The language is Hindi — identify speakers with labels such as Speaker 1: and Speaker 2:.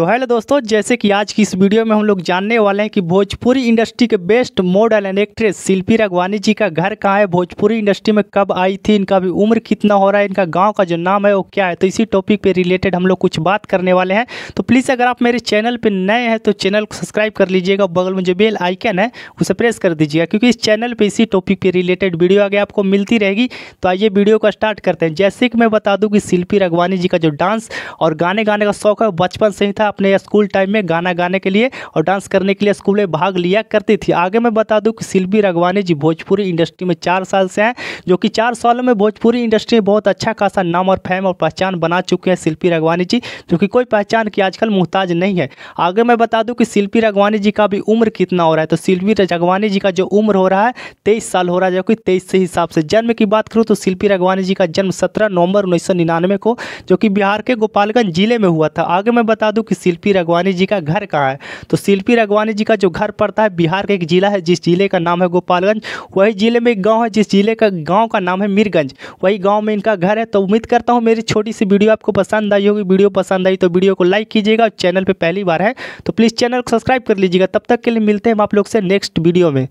Speaker 1: तो हेलो दोस्तों जैसे कि आज की इस वीडियो में हम लोग जानने वाले हैं कि भोजपुरी इंडस्ट्री के best model and actress Shilpi Raghwani ji का घर कहाँ है भोजपुरी इंडस्ट्री में कब आई थी इनका भी उम्र कितना हो रहा है इनका गांव का जो नाम है वो क्या है तो इसी टॉपिक पे रिलेटेड हम लोग कुछ बात करने वाले हैं तो प्लीज़ अगर आप मेरे चैनल पर नए हैं तो चैनल को सब्सक्राइब कर लीजिएगा बगल में जो बेल आइकन है उसे प्रेस कर दीजिएगा क्योंकि इस चैनल पर इसी टॉपिक पर रिलेटेड वीडियो आगे आपको मिलती रहेगी तो आइए वीडियो को स्टार्ट करते हैं जैसे कि मैं बता दूँ कि शिल्पी राघवानी जी का जो डांस और गाने गाने का शौक है बचपन से ही था अपने स्कूल टाइम में गाना गाने के लिए और डांस करने के लिए स्कूल में भाग लिया करती थी आगे मैं बता दूँ कि शिल्पी रघवानी जी भोजपुरी इंडस्ट्री में चार साल से हैं जो कि चार सालों में भोजपुरी इंडस्ट्री में बहुत अच्छा खासा नाम और फैम और पहचान बना चुके हैं शिल्पी रघवानी जी जो कि कोई पहचान की आजकल मोहताज नहीं है आगे मैं बता दूँ कि शिल्पी रघवानी जी का भी उम्र कितना हो रहा है तो शिल्पी रघवानी जी का जो उम्र हो रहा है तेईस साल हो रहा है जो कि तेईस से हिसाब से जन्म की बात करूँ तो शिल्पी रघवानी जी का जन्म सत्रह नवंबर उन्नीस को जो कि बिहार के गोपालगंज जिले में हुआ था आगे मैं बता दूँ कि शिल्पी रघवानी जी का घर कहाँ है तो शिल्पी रघवानी जी का जो घर पड़ता है बिहार का एक जिला है जिस जिले का नाम है गोपालगंज वही जिले में एक गाँव है जिस जिले का गाँव का नाम है मीरगंज वही गाँव में इनका घर है तो उम्मीद करता हूँ मेरी छोटी सी वीडियो आपको पसंद आई होगी वीडियो पसंद आई तो वीडियो को लाइक कीजिएगा चैनल पर पहली बार है तो प्लीज़ चैनल को सब्सक्राइब कर लीजिएगा तब तक के लिए मिलते हैं हम आप लोग से नेक्स्ट वीडियो में